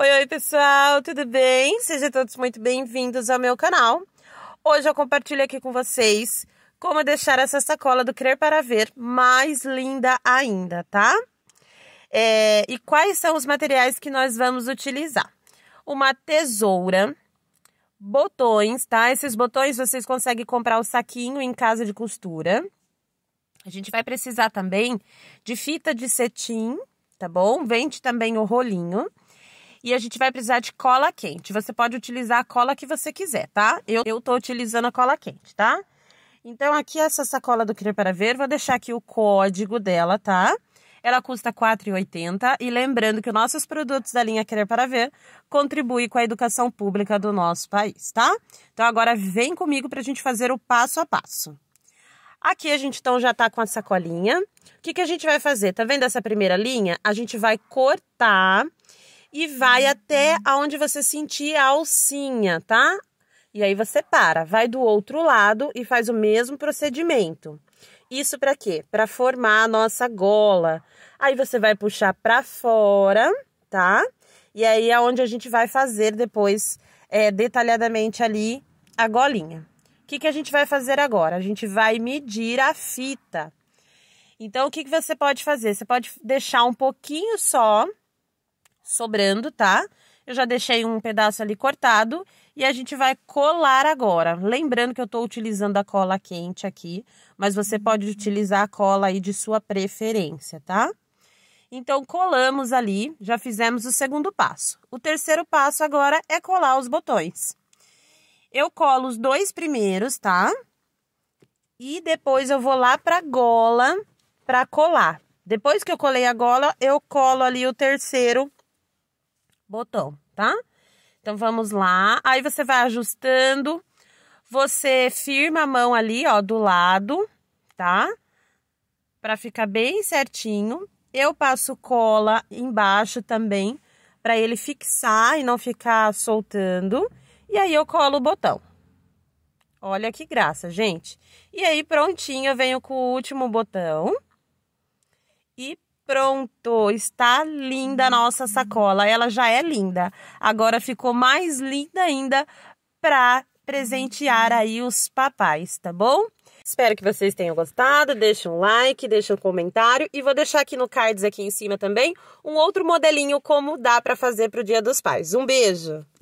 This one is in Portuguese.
Oi, oi pessoal, tudo bem? Sejam todos muito bem-vindos ao meu canal. Hoje eu compartilho aqui com vocês como deixar essa sacola do Crer para Ver mais linda ainda, tá? É, e quais são os materiais que nós vamos utilizar? Uma tesoura, botões, tá? Esses botões vocês conseguem comprar o saquinho em casa de costura. A gente vai precisar também de fita de cetim, tá bom? Vende também o rolinho e a gente vai precisar de cola quente. Você pode utilizar a cola que você quiser, tá? Eu, eu tô utilizando a cola quente, tá? Então, aqui essa sacola do Cria para Ver, vou deixar aqui o código dela, tá? Ela custa R$ 4,80 e lembrando que nossos produtos da linha Querer para Ver contribuem com a educação pública do nosso país, tá? Então agora vem comigo para a gente fazer o passo a passo. Aqui a gente então já tá com a sacolinha. O que, que a gente vai fazer? Tá vendo essa primeira linha? A gente vai cortar e vai uhum. até aonde você sentir a alcinha, tá? E aí você para, vai do outro lado e faz o mesmo procedimento. Isso para quê? Para formar a nossa gola. Aí você vai puxar para fora, tá? E aí é onde a gente vai fazer depois é, detalhadamente ali a golinha. O que, que a gente vai fazer agora? A gente vai medir a fita. Então, o que, que você pode fazer? Você pode deixar um pouquinho só sobrando, tá? Eu já deixei um pedaço ali cortado e a gente vai colar agora. Lembrando que eu estou utilizando a cola quente aqui, mas você pode utilizar a cola aí de sua preferência, tá? Então, colamos ali, já fizemos o segundo passo. O terceiro passo agora é colar os botões. Eu colo os dois primeiros, tá? E depois eu vou lá pra gola pra colar. Depois que eu colei a gola, eu colo ali o terceiro botão, tá? Então vamos lá. Aí você vai ajustando. Você firma a mão ali, ó, do lado, tá? Para ficar bem certinho. Eu passo cola embaixo também, para ele fixar e não ficar soltando. E aí eu colo o botão. Olha que graça, gente. E aí prontinho, eu venho com o último botão e pronto, está linda a nossa sacola. Ela já é linda. Agora ficou mais linda ainda para presentear aí os papais, tá bom? Espero que vocês tenham gostado. Deixa um like, deixa um comentário e vou deixar aqui no cards aqui em cima também um outro modelinho como dá para fazer para o Dia dos Pais. Um beijo.